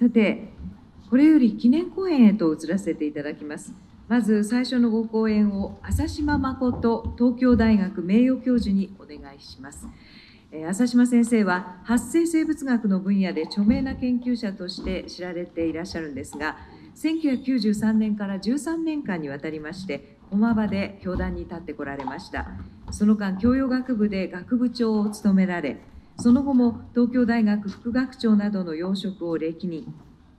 さて、これより記念公演へと移らせていただきます。まず最初のご講演を浅島誠東京大学名誉教授にお願いします。浅島先生は発生生物学の分野で著名な研究者として知られていらっしゃるんですが1993年から13年間にわたりまして駒場で教壇に立ってこられましたその間教養学部で学部長を務められその後も東京大学副学長などの要職を歴任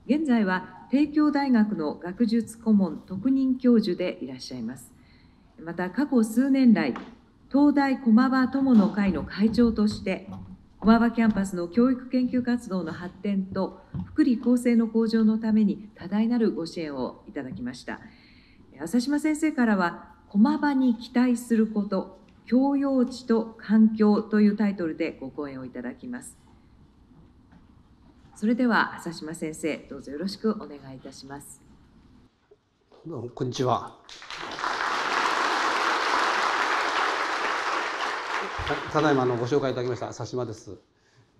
現在は帝京大学の学術顧問特任教授でいらっしゃいますまた過去数年来東大駒場友の会の会長として駒場キャンパスの教育研究活動の発展と福利厚生の向上のために多大なるご支援をいただきました浅島先生からは駒場に期待すること教養地と環境というタイトルでご講演をいただきます。それでは朝島先生、どうぞよろしくお願いいたします。どうもこんにちは。ただいまのご紹介いただきました朝島です。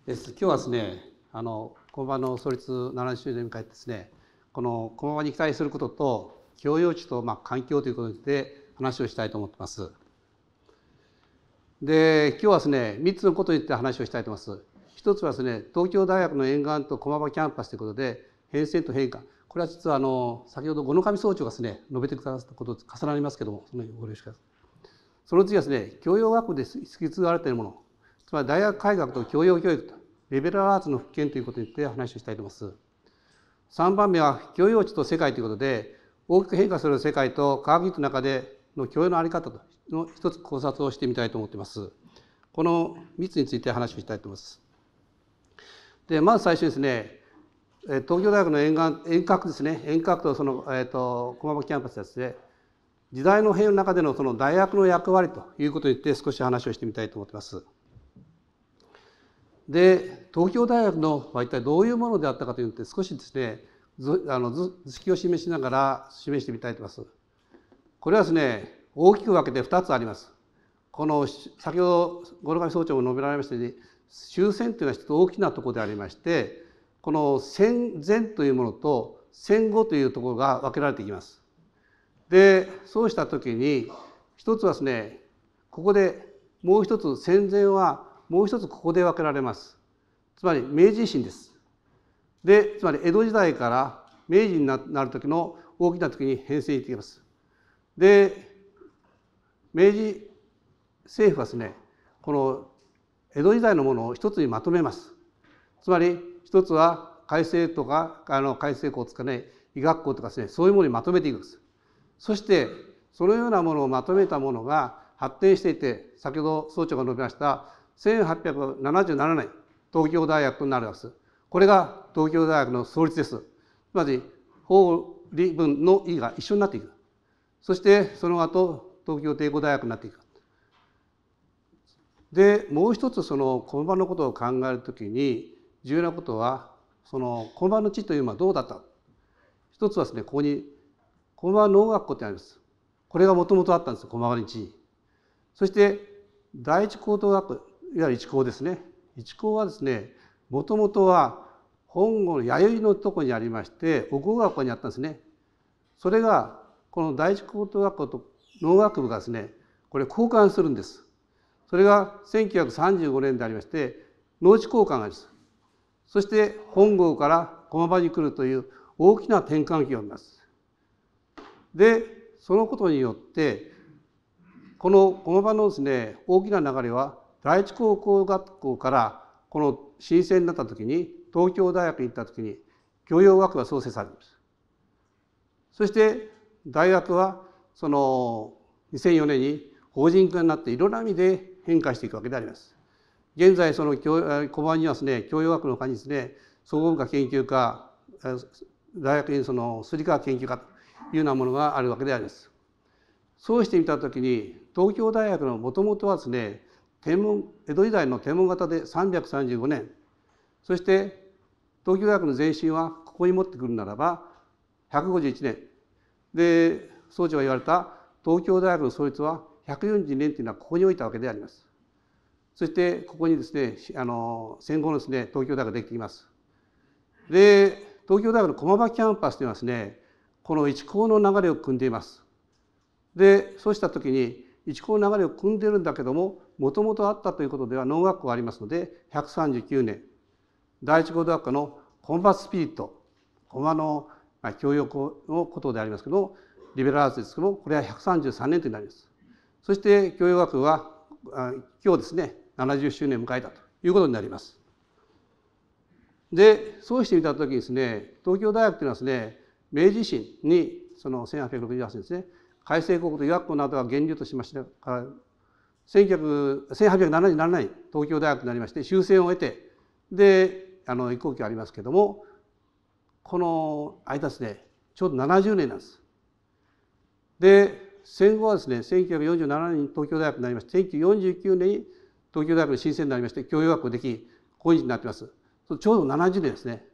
です。今日はですね、あの駒場の創立70周年を迎えてですね、この駒場に期待することと教養地とまあ環境ということで話をしたいと思ってます。で今日はですね3つのことについて話をしたいと思います。一つはですね東京大学の沿岸と駒場キャンパスということで変遷と変化これは実はあの先ほど五の神総長がですね述べてくださったことと重なりますけどもそのご了承ください。その次はですね教養学部で引き継がれているものつまり大学改革と教養教育とレベルアーツの復権ということについて話をしたいと思います。3番目は教養地と世界ということで大きく変化する世界と科学技術の中での教養のあり方との一つ考察をしてみたいと思っています。この三つについて話をしたいと思います。でまず最初ですね東京大学の沿岸遠隔ですね遠隔とその、えーと、駒場キャンパスですね時代の変の中でのその大学の役割ということについて少し話をしてみたいと思ってます。で東京大学のは一体どういうものであったかというのって少しですね図あの図式を示しながら示してみたいと思います。これはですね大きく分けて2つあります。この先ほど五郎上総長も述べられましたように終戦というのは一つ大きなところでありましてこの戦前というものと戦後というところが分けられていきます。でそうした時に一つはですねここでもう一つ戦前はもう一つここで分けられます。つまり明治維新です。でつまり江戸時代から明治になる時の大きな時に変遷していきます。で明治政府はですねこの江戸時代のものを一つにまとめますつまり一つは改正とかあの改正校とかね医学校とかですねそういうものにまとめていくんですそしてそのようなものをまとめたものが発展していて先ほど総長が述べました1877年東京大学となるわけですこれが東京大学の創立ですつまり法理文の意が一緒になっていくそしてその後東京帝国大学になっていく。でもう一つその駒場のことを考えるときに重要なことはその駒場の地というのはどうだった一つはですねここに駒場農学校ってあります。これがもともとあったんです駒場の地そして第一高等学校いわゆる一高ですね一高はですねもともとは本郷の弥生のとこにありまして奥郷学校にあったんですね。それがこの第一高等学校と農学部がですねこれ交換するんです。それが1935年でありまして農地交換がです。そして本郷から駒場に来るという大きな転換期を見ます。でそのことによってこの駒場のですね大きな流れは第一高校学校からこの新鮮になった時に東京大学に行った時に教養学部が創設されます。そして大学はその2004年に法人化になっていろんな意味で変化していくわけであります。現在その小判にはですね教養学の科にですね総合文化研究科大学院そのすり科研究科というようなものがあるわけであります。そうしてみた時に東京大学のもともとはですね天文江戸時代の天文型で335年そして東京大学の前身はここに持ってくるならば151年で総長は言われた東京大学の創立は142年というのはここに置いたわけであります。そしてここにですねあの戦後のですね東京大学ができています。で東京大学の駒場キャンパスというのはですねこの一校の流れを組んでいます。でそうした時に一校の流れを組んでるんだけどももともとあったということでは農学校がありますので139年第一合同学科のコンバスピリット駒のまあ、教養のことでありますけどリベラルアーツですけどこれは133年となります。そして教養学は今日ですね70周年迎えたということになります。でそうしてみた時にですね東京大学というのはですね明治維新にその1868年ですね改正国と医学校などが源流としましたから1877年東京大学になりまして終戦を得てであの移行期ありますけどもこの間ですねちょうど70年なんです。で戦後はですね1947年に東京大学になりまして1949年に東京大学の新生になりまして教養学校でき今日になってます。ちょうど70年ですね。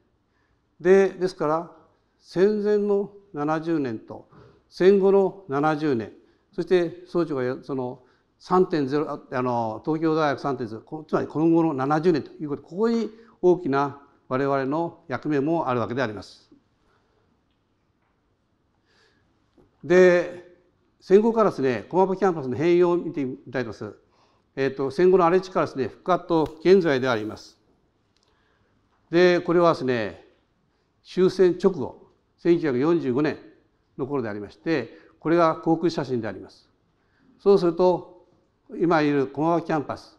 でですから戦前の70年と戦後の70年そして総長がその3.0あの東京大学3.0つまりこの後の70年ということここに大きな我々の役目もあるわけであります。で戦後からですね駒場キャンパスの変容を見てみたいと思います。えーと、戦後の荒れ地からですね復活と現在であります。でこれはですね終戦直後1945年の頃でありましてこれが航空写真であります。そうすると今いる駒場キャンパス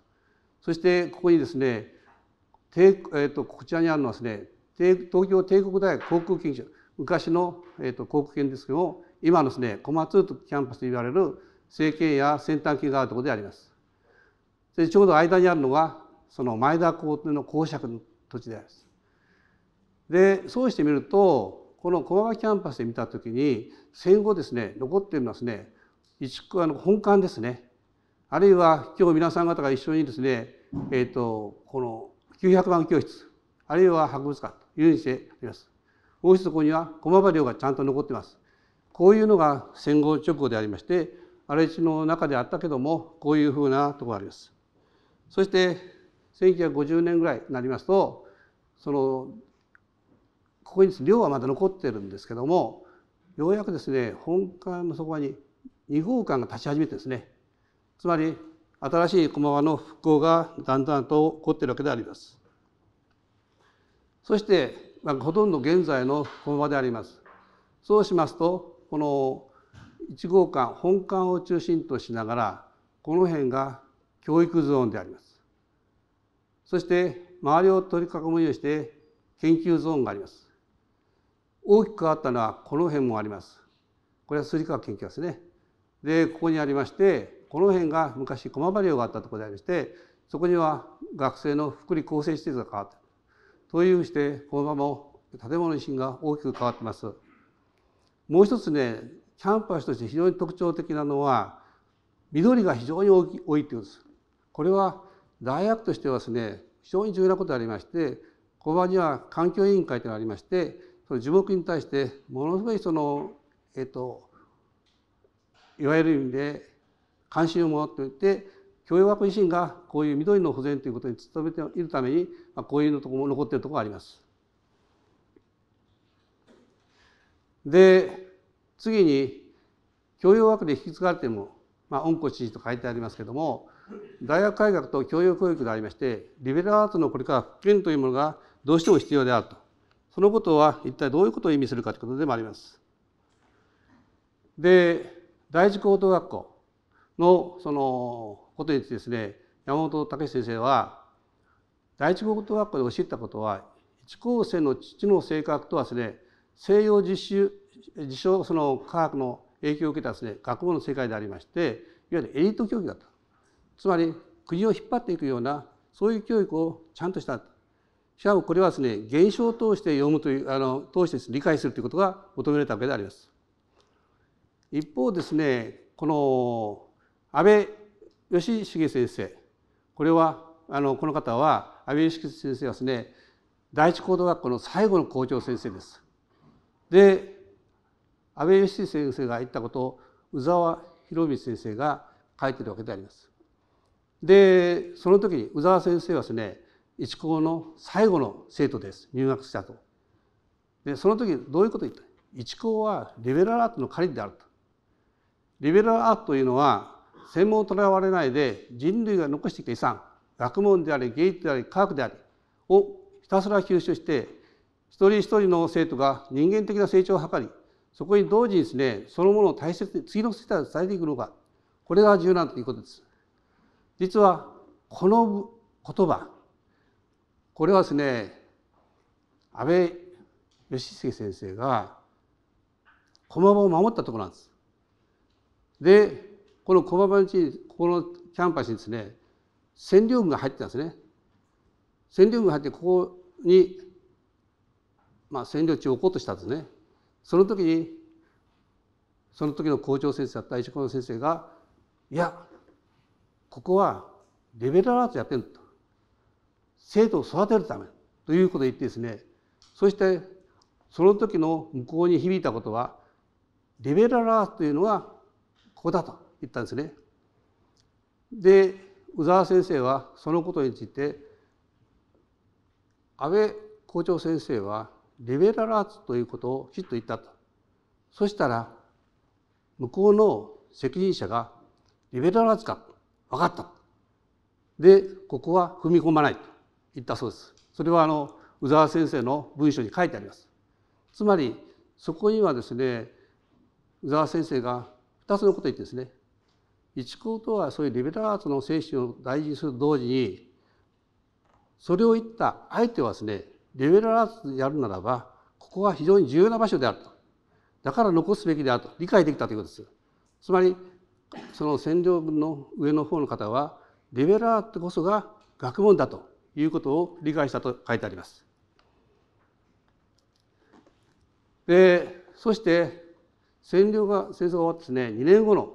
そしてここにですねえーと、こちらにあるのはですね東京帝国大学航空研究所昔の、えーと、航空研ですけども今のですね小松キャンパスと言われる政権や先端機があるところであります。でちょうど間にあるのがその前田校の公爵の土地であります。でそうしてみるとこの駒場キャンパスで見た時に戦後ですね残っているのはですね一あの本館ですねあるいは今日皆さん方が一緒にですねえっ、ー、とこの900番教室あるいは博物館というふうにしてあります。王室こには駒場寮がちゃんと残ってます。こういうのが戦後直後でありまして荒地の中であったけどもこういうふうなところがあります。そして1950年ぐらいになりますとそのここに寮はまだ残ってるんですけどもようやくですね本館のそこに2号館が立ち始めてですねつまり新しい駒場の復興がだんだんと起こっているわけであります。そして、まあ、ほとんど現在の駒場であります。そうしますとこの1号館本館を中心としながらこの辺が教育ゾーンであります。そして周りを取り囲むようにして研究ゾーンがあります。大きくあったのはこの辺もあります。これは数理科学研究ですね。でここにありましてこの辺が昔駒場寮があったところでありましてそこには学生の福利厚生施設が変わったというふうにして駒場も建物維新が大きく変わってます。もう一つねキャンパスとして非常に特徴的なのは緑が非常に多いっていうんです。これは大学としてはですね非常に重要なことでありまして駒場には環境委員会というのがありましてその樹木に対してものすごいそのえっといわゆる意味で関心を持っておいて教養学維新がこういう緑の保全ということに努めているために、まあ、こういうのとこも残っているところがあります。で次に教養学で引き継がれても、まあ、恩子知事と書いてありますけども大学改革と教養教育でありましてリベラルアートのこれから復権というものがどうしても必要であるとそのことは一体どういうことを意味するかということでもあります。で第一高等学校のそのことについてですね山本武先生は第一高等学校で教えたことは一高生の父の性格とはですね西洋実習自称その科学の影響を受けたですね学問の世界でありましていわゆるエリート教育だったつまり国を引っ張っていくようなそういう教育をちゃんとしたしかもこれはですね現象を通して読むというあの通して、ね、理解するということが求められたわけであります。一方ですねこの安倍義重先生これはあのこの方は安倍義重先生はですね第一高等学校の最後の校長先生です。で安倍義重先生が言ったことを宇沢博光先生が書いてるわけであります。でその時に宇沢先生はですね一高の最後の生徒です入学したと。でその時どういうこと言った一高はリベラルアートの狩りであると。リベラルアートというのは専門とらわれないで人類が残してきた遺産学問であり芸術であり科学でありをひたすら吸収して一人一人の生徒が人間的な成長を図りそこに同時にですねそのものを大切に次の世代に伝えていくのかこれが重要だということです。実はこの言葉これはですね安倍義成先生が駒場を守ったところなんです。でこの駒場地ここのキャンパスにですね占領軍が入ってたんですね。占領軍が入ってここに、まあ、占領地を置こうとしたんですね。その時にその時の校長先生だった石川の先生が「いやここはレベルアートやってると生徒を育てるためということを言ってですねそしてその時の向こうに響いたことはレベルアートというのはここだと言ったんですね。で宇沢先生はそのことについて安倍校長先生はリベラルアーツということをきっと言ったと。そしたら向こうの責任者がリベラルアーツか分かった。でここは踏み込まないと言ったそうです。それはあの宇沢先生の文章に書いてあります。つまりそこにはですね宇沢先生が2つのことを言ってですね一高とはそういうリベラルアーツの精神を大事にすると同時にそれを言った相手はですねリベラルアーツでやるならばここは非常に重要な場所であるとだから残すべきであると理解できたということですつまりその占領軍の上の方の方はリベラルアーツこそが学問だということを理解したと書いてあります。でそして占領が戦争が終わってですね2年後の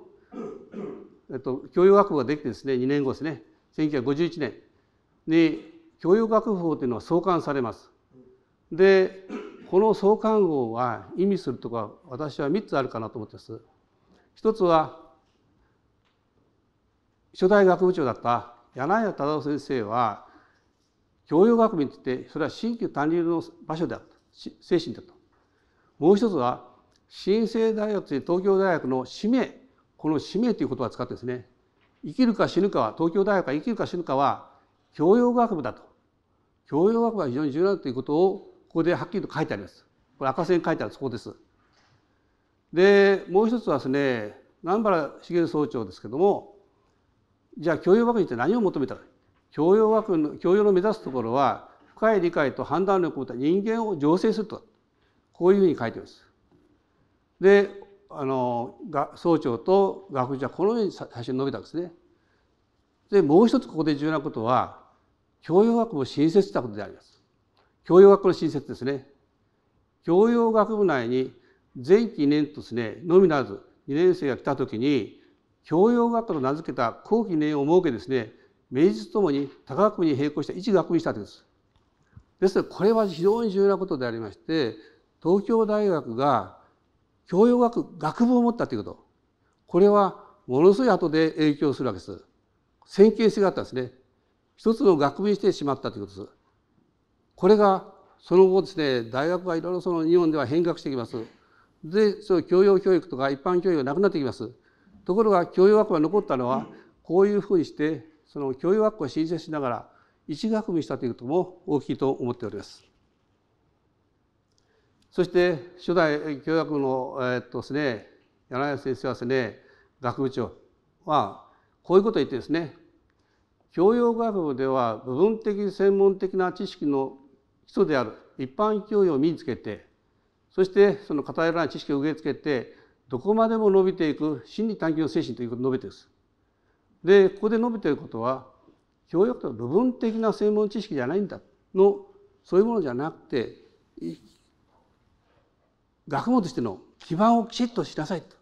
えっと、教養学部ができてですね2年後ですね1951年に教養学部法というのは創刊されます。でこの創刊号は意味するとこは私は3つあるかなと思ってます。一つは初代学部長だった柳谷忠夫先生は教養学部についてそれは新旧単流の場所であった精神だと。もう一つは新生大学と東京大学の使命この使命という言葉を使ってですね生きるか死ぬかは東京大学は生きるか死ぬかは教養学部だと教養学部は非常に重要だということをここではっきりと書いてありますこれ赤線書いてあるそこですでもう一つはですね南原茂総長ですけどもじゃあ教養学部って何を求めたか教養学部の教養の目指すところは深い理解と判断力を持った人間を醸成するとこういうふうに書いてます。であの総長と学術はこのように最初に述べたんですね。でもう一つここで重要なことは教養学部を新設したことであります。教養学部の新設ですね。教養学部内に前期2年とですねのみならず2年生が来た時に教養学科と名付けた後期2年を設けですね名実ともに他学部に並行した一学部にしたわけです。ですのでこれは非常に重要なことでありまして東京大学が教養学学部を持ったということこれはものすごい後で影響するわけです。先見性があったんですね。一つの学部にしてしまったということです。これがその後ですね大学はいろいろその日本では変革してきます。でその教養教育とか一般教養がなくなってきます。ところが教養学部が残ったのはこういうふうにしてその教養学校を申請しながら一学部にしたということも大きいと思っております。そして初代教約の、えー、っとですね、柳谷先生はですね学部長はこういうことを言ってですね教養学部では部分的専門的な知識の基礎である一般教養を身につけてそしてその偏らない知識を植え付けてどこまでも伸びていく心理探求精神ということを述べています。でここで述べていることは教養とは部分的な専門知識じゃないんだのそういうものじゃなくて学問としての基盤をきちっとしなさいと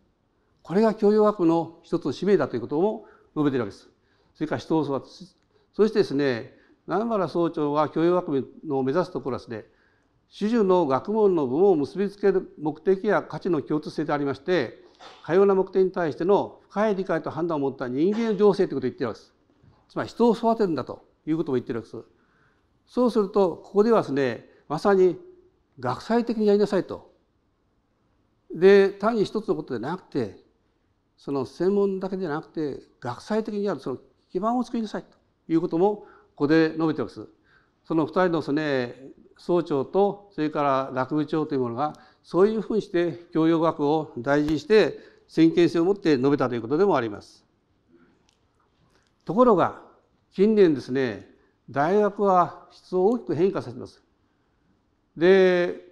これが教養学部の一つの使命だということを述べているわけです。それから人を育てそしてですね南原総長が教養学部の目指すところはですね主従の学問の部門を結びつける目的や価値の共通性でありましてかような目的に対しての深い理解と判断を持った人間の情勢ということを言ってるわけです。つまり人を育てるんだということを言ってるわけです。そうするとここではですねまさに学際的にやりなさいとで単に一つのことでなくてその専門だけじゃなくて学際的にあるその基盤を作りなさいということもここで述べておす。その2人のでね総長とそれから学部長というものがそういうふうにして教養学を大事にして先見性を持って述べたということでもあります。ところが近年ですね大学は質を大きく変化させます。で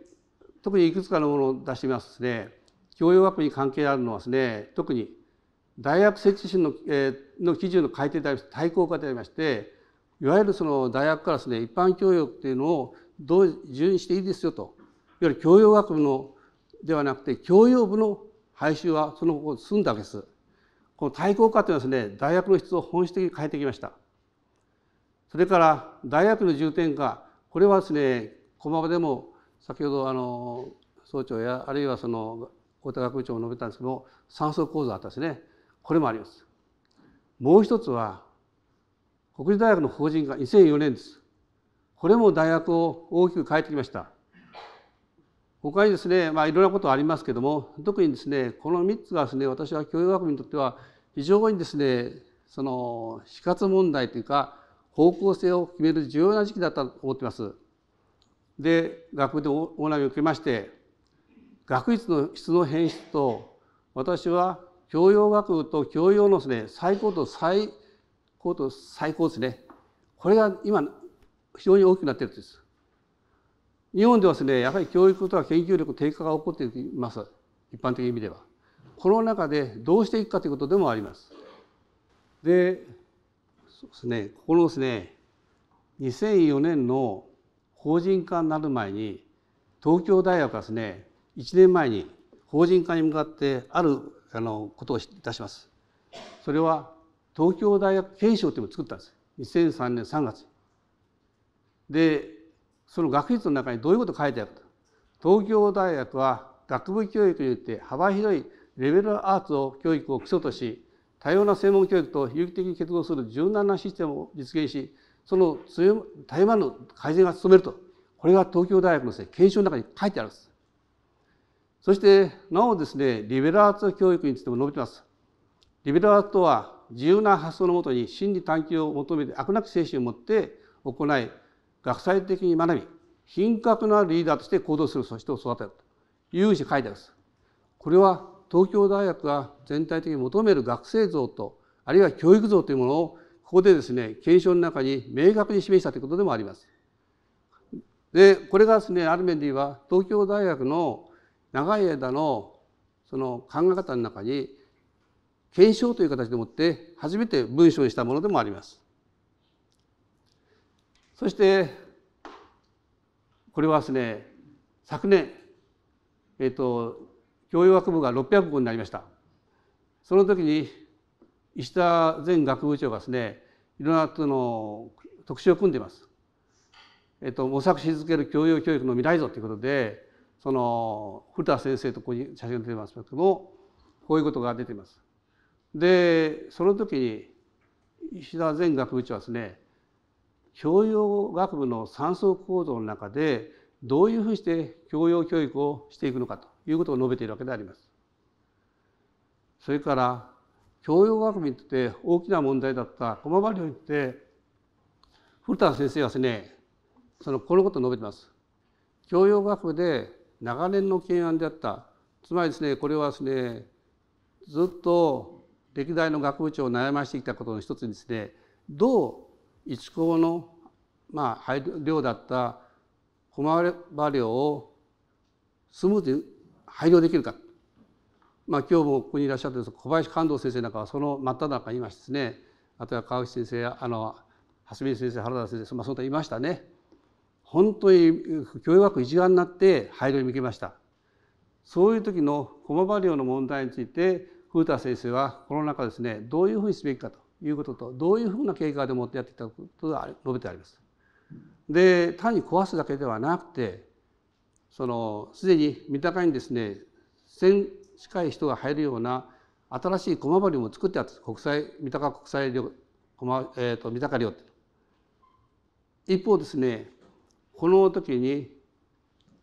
特にいくつかのものを出してみますですね教養学に関係あるのはですね特に大学設置審の,、えー、の基準の改定でありまして対抗化でありましていわゆるその大学からですね一般教養っていうのをどう順にしていいですよといわゆる教養学部のではなくて教養部の廃止はその後済んだわけです。この対抗化というのはですね大学の質を本質的に変えてきました。それから大学の重点化これはですね駒場でも先ほどあの総長やあるいはその太田学部長も述べたんですけども三層構造あったですねこれもあります。もう一つは国立大学の法人が2004年です。これも大学を大きく変えてきました。他にですね、まあ、いろんなことありますけども特にですねこの3つがですね私は教育学部にとっては非常にですねその死活問題というか方向性を決める重要な時期だったと思っています。で学部で大波を受けまして学術の質の変質と私は教養学部と教養のですね最高と最高と最高ですねこれが今非常に大きくなっているんです。日本ではですねやはり教育とは研究力低下が起こっています一般的意味では。この中でどうしていくかということでもあります。でそうですねここのですね2004年の法人化になる前に東京大学はですね1年前に法人化に向かってあるあのことをいたします。それは東京大学憲章というのを作ったんです。2003年3月。で、その学術の中にどういうことが書いてあるか。東京大学は学部教育によって幅広いレベルアーツを教育を基礎とし、多様な専門教育と有機的に結合する柔軟なシステムを実現し、その台湾の改善が進めるとこれが東京大学のです、ね、研修の中に書いてあるんですそしてなおですねリベラルアーツ教育についても述べてますリベラルアーツとは自由な発想のもとに真理探求を求めて悪なき精神を持って行い学際的に学び品格のあるリーダーとして行動する組織を育てるというふうに書いてあるんすこれは東京大学が全体的に求める学生像とあるいは教育像というものをここでですね検証の中に明確に示したということでもあります。でこれがですねある面では東京大学の長い間のその考え方の中に検証という形でもって初めて文章にしたものでもあります。そしてこれはですね昨年、えっと教養学部が600号になりました。その時に石田前学部長がですねいろんなの特集を組んでいます。えっと、模索し続ける教養教育の未来像ということでその古田先生とここに写真が出てますけどもこういうことが出ています。でその時に石田前学部長はですね教養学部の三層構造の中でどういうふうにして教養教育をしていくのかということを述べているわけであります。それから教養学びにとって大きな問題だった駒場寮にて古田先生はですねそのこのことを述べてます。教養学部で長年の懸案であったつまりですねこれはですねずっと歴代の学部長を悩ましてきたことの一つにですねどう一校のまあ配慮だった駒場寮をスムーズに配慮できるかまあ、今日もここにいらっしゃってる小林官藤先生なんかはその真っ只中にいましたねあとは川口先生あの蓮見先生原田先生、まあ、その他いましたね本当に教育学一丸になって廃炉に向けましたそういう時の駒場寮の問題について古田先生はこの中ですねどういうふうにすべきかということとどういうふうな経過でもってやってきたことが述べてあります。で単に壊すだけではなくてそのすでに三鷹にですね戦近い人が入るような新しい駒堀も作ってあった国際三鷹国際旅駒、えーと、三鷹て一方ですねこの時に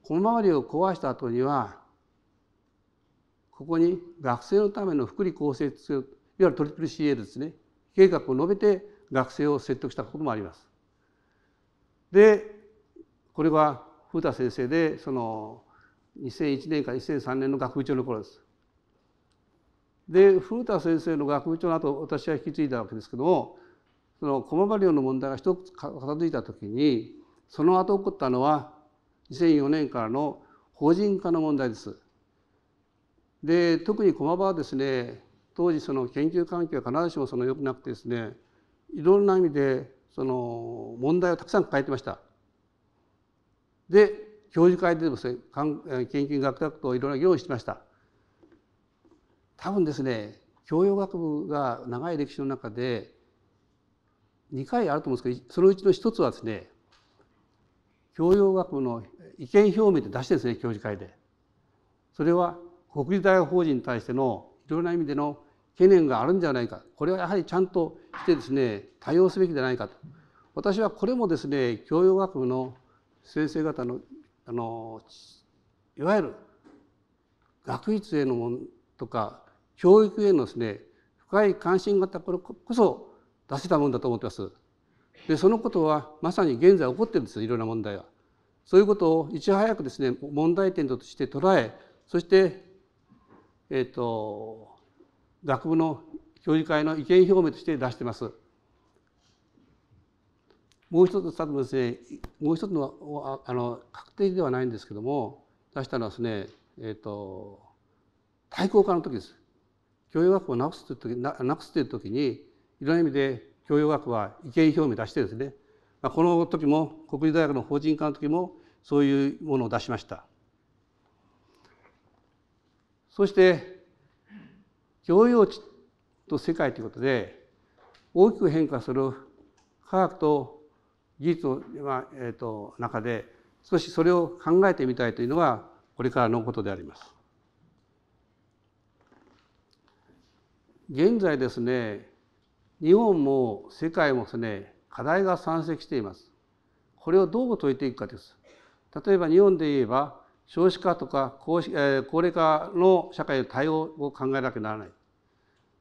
駒りを壊した後にはここに学生のための福利厚生いわゆるトリプル c a ですね計画を述べて学生を説得したこともあります。でこれは古田先生でその2001年から2003年の学部長の頃です。で古田先生の学部長の後私は引き継いだわけですけどもその駒場寮の問題が一つ片付いた時にその後起こったのは2004年からの法人化の問題です。で特に駒場はですね当時その研究環境は必ずしもその良くなくてですねいろんな意味でその問題をたくさん抱えてました。で教授会でですね研究学学といろんな議論してました。多分ですね教養学部が長い歴史の中で2回あると思うんですけどそのうちの一つはですね教養学部の意見表明で出してですね教授会で。それは国立大学法人に対してのいろいろな意味での懸念があるんじゃないかこれはやはりちゃんとしてですね対応すべきじゃないかと私はこれもですね教養学部の先生方のあのいわゆる学術へのものとか教育へのですね深い関心があったこれこそ出せたもんだと思ってます。でそのことはまさに現在起こってるんですいろんな問題は。そういうことをいち早くですね問題点として捉えそしてえっ、ー、と学部の教授会の意見表明として出してます。もう一つ多分ですねもう一つのあの確定ではないんですけども出したのはですねえっ、ー、と対抗化の時です教養学をなくすという時なくすという時にいろんな意味で教養学は意見表明出してですね、まあ、この時も国立大学の法人化の時もそういうものを出しました。そして教養地と世界ということで大きく変化する科学と技術の、まあえーと、と中で少しそれを考えてみたいというのがこれからのことであります。現在ですね日本も世界もですね課題が山積しています。これをどう解いていくかです。例えば日本で言えば少子化とか高,、え高齢化の社会の対応を考えなきゃならない。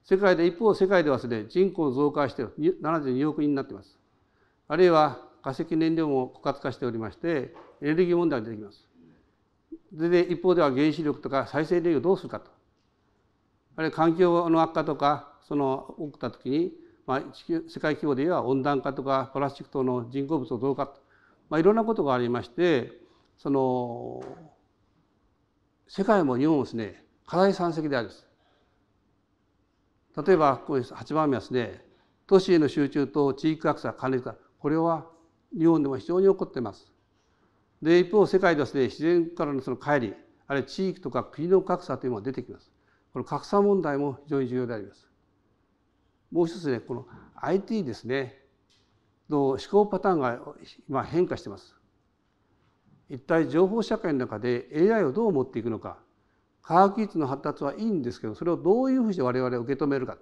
世界で一方世界ではですね人口増加して72億人になっています。あるいは化石燃料も枯渇化しておりましてエネルギー問題が出てきます。で一方では原子力とか再生燃料をどうするかとあるいは環境の悪化とかその起きた時に、まあ、地球世界規模で言えば温暖化とかプラスチック等の人工物の増加、まあ、いろんなことがありましてその世界も日本もですね課題山積であるんです。例えばここ8番目はですね都市への集中と地域格差管理化これは日本でも非常に起こっています。で一方世界ではですね自然からのその帰りあるいは地域とか国の格差というのが出てきます。この格差問題も非常に重要であります。もう一つねこの IT ですねの思考パターンが今変化してます。一体情報社会の中で AI をどう持っていくのか科学技術の発達はいいんですけどそれをどういうふうに我々は受け止めるか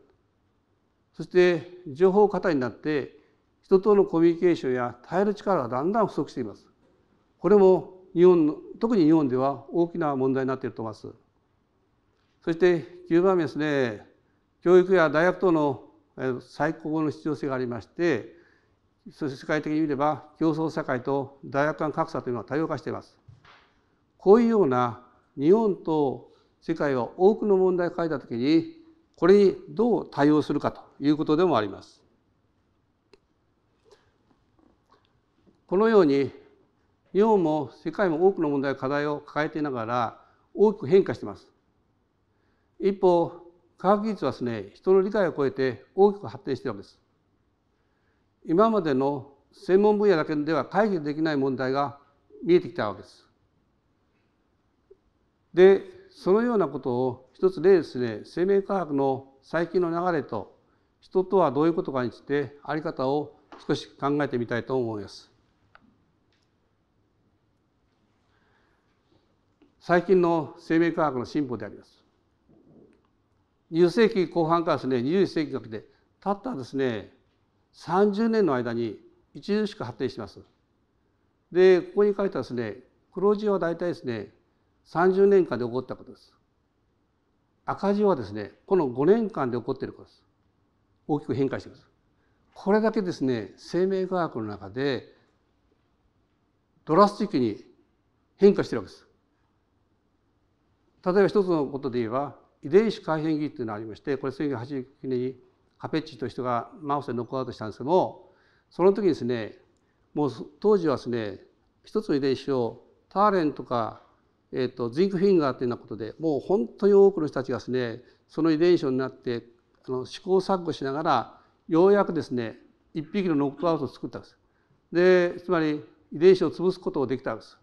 そして情報過多になって人とのコミュニケーションや耐える力がだんだん不足しています。これも日本の特に日本では大きな問題になっていると思います。そして9番目ですね教育や大学等の最高の必要性がありましてそして世界的に見れば競争社会と大学間格差というのは多様化しています。こういうような日本と世界は多くの問題を抱えた時にこれにどう対応するかということでもあります。このように日本も世界も多くの問題課題を抱えていながら大きく変化しています。一方科学技術はですね人の理解を超えて大きく発展しているわけです。今までの専門分野だけでは解決できない問題が見えてきたわけです。でそのようなことを一つ例ですね生命科学の最近の流れと人とはどういうことかについてあり方を少し考えてみたいと思います。最近の生命科学の進歩であります。20世紀後半からですね21世紀かけてたったですね30年の間に著しく発展しています。でここに書いたですね黒字は大体ですね30年間で起こったことです。赤字はですねこの5年間で起こっていることです。大きく変化しています。これだけですね生命科学の中でドラスティックに変化してるわけです。例えば一つのことで言えば遺伝子改変技というのがありましてこれ1989年にカペッチという人がマウスでノックアウトしたんですけどもその時にですねもう当時はですね一つの遺伝子をターレンとか、えーと、ズンクフィンガーというようなことでもう本当に多くの人たちがですねその遺伝子になってあの試行錯誤しながらようやくですね一匹のノックアウトを作ったんです。でつまり遺伝子を潰すことができたんです。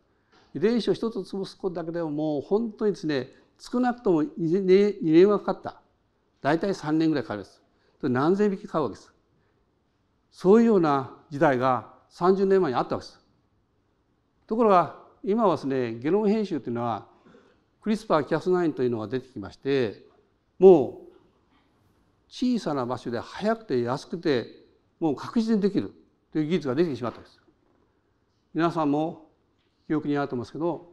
遺伝子を一つ潰すことだけでももう本当にですね少なくとも 2, 2年はかかった。大体3年ぐらいかかるんです。何千匹買うわけです。そういうような時代が30年前にあったわけです。ところが今はですねゲノム編集というのはクリスパー・キャス9というのが出てきましてもう小さな場所で早くて安くてもう確実にできるという技術が出てしまったわけです。皆さんも記憶にあると思いますけど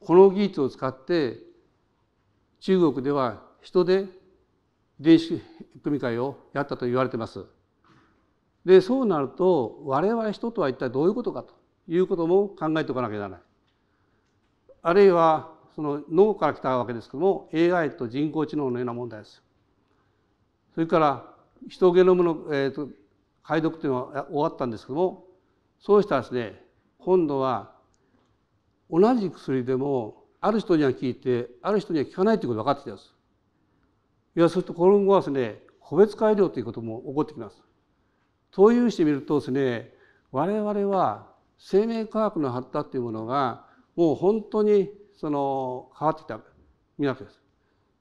この技術を使って中国では人で電子組み換えをやったと言われてます。でそうなると我々人とは一体どういうことかということも考えておかなきゃならない。あるいはその脳から来たわけですけども AI と人工知能のような問題です。それから人ゲノムの、えーと、と解読というのは終わったんですけどもそうしたらですね今度は同じ薬でもある人には聞いてある人には聞かないということが分かってきたす。いやそして今後はですね個別改良ということも起こってきます。そういうしてみるとですね我々は生命科学の発達というものがもう本当にその変わってきたわけです。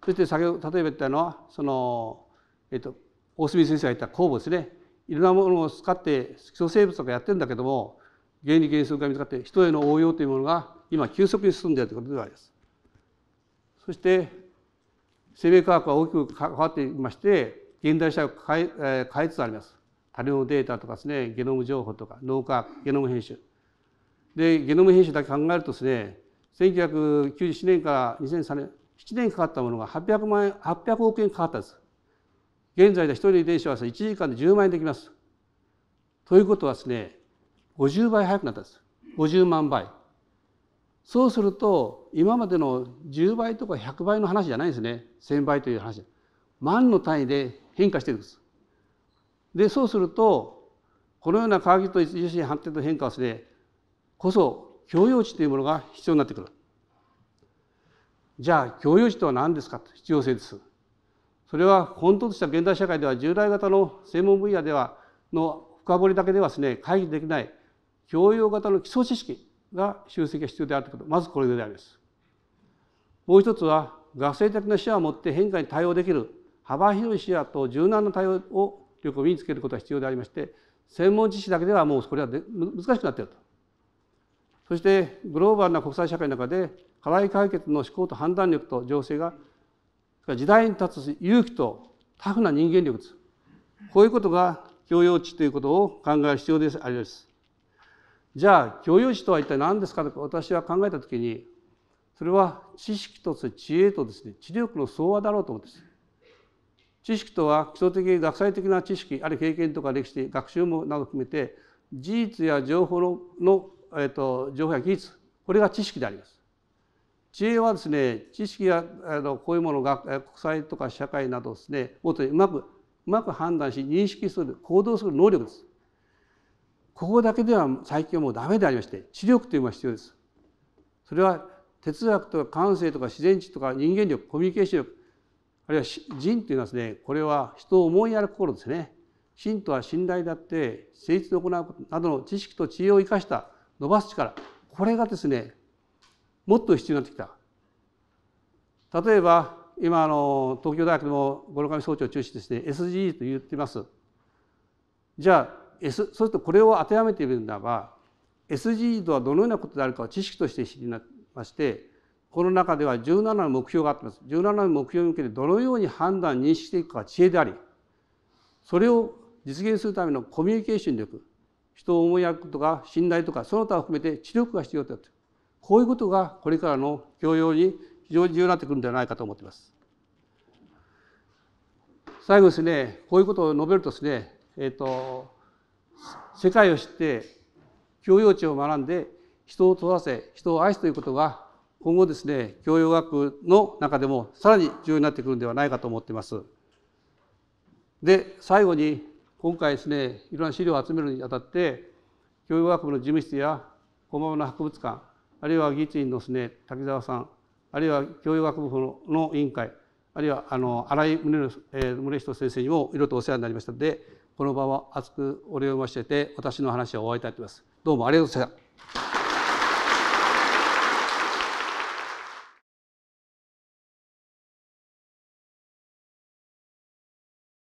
そして先ほど例えば言ったのはその、えっと、大隅先生が言った酵母ですねいろんなものを使って基礎生物とかやってるんだけども原理原則が見つかって人への応用というものが今急速に進んでいるということではあります。そして生命科学は大きく関わっていまして現代社会を変え変えつつあります。多量データとかですねゲノム情報とか脳科学ゲノム編集。でゲノム編集だけ考えるとですね1997年から2003年7年かかったものが800万円800億円かかったんです。現在で1人の遺伝子は1時間で10万円できます。ということはですね50倍速くなったんです。50万倍。そうすると今までの10倍とか100倍の話じゃないですね1,000倍という話万の単位で変化してるんです。でそうするとこのような科学と一次発展と変化をすでね、こそ教養値というものが必要になってくる。じゃあ教養値とは何ですかと必要性です。それは混沌とした現代社会では従来型の専門分野ではの深掘りだけではですね回避できない教養型の基礎知識が集積が必要であるということまずこれぐらいです。もう一つは学生的な視野を持って変化に対応できる幅広い視野と柔軟な対応を力を身につけることが必要でありまして専門知識だけではもうこれは難しくなっていると。そしてグローバルな国際社会の中で課題解決の思考と判断力と情勢が時代に立つ勇気とタフな人間力です。こういうことが教養値ということを考える必要であります。じゃあ、教養士とは一体何ですかと私は考えたときに、それは知識と知恵とですね、知力の総和だろうと思うんです。知識とは基礎的、学際的な知識、あるいは経験とか歴史、学習もなど含めて、事実や情報のの、えっと、情報や技術、これが知識であります。知恵はですね、知識やあのこういうものが国際とか社会などですね、もっとうまくうまく判断し認識する行動する能力です。ここだけでは最近はもうダメでありまして知力というのが必要です。それは哲学とか感性とか自然知とか人間力コミュニケーション力あるいは人というのはですねこれは人を思いやる心ですね。信とは信頼だって誠実に行うことなどの知識と知恵を生かした伸ばす力これがですねもっと必要になってきた。例えば今あの東京大学でも五郎上総長を中心にですね s g s と言っています。じゃあ S、そうするとこれを当てはめてみるならば SG とはどのようなことであるかを知識として知りましてこの中では17の目標があってます17の目標に向けてどのように判断認識していくかが知恵でありそれを実現するためのコミュニケーション力人を思いやることか信頼とかその他を含めて知力が必要だとこういうことがこれからの教養に非常に重要になってくるんではないかと思っています。最後ですねこういうことを述べるとですねえっ、ー、と世界を知って教養地を学んで人を問わせ人を愛すということが今後ですね教養学の中でもさらに重要になってくるんではないかと思っています。で最後に今回ですねいろんな資料を集めるにあたって教養学部の事務室や駒場の博物館あるいは技術院のですね滝沢さんあるいは教養学部の委員会あるいはあの新井宗,、えー、宗人先生にもいろいろとお世話になりましたのでこの場は熱くお礼をましてて私の話を終わりたいと思います。どうもありがとうございました。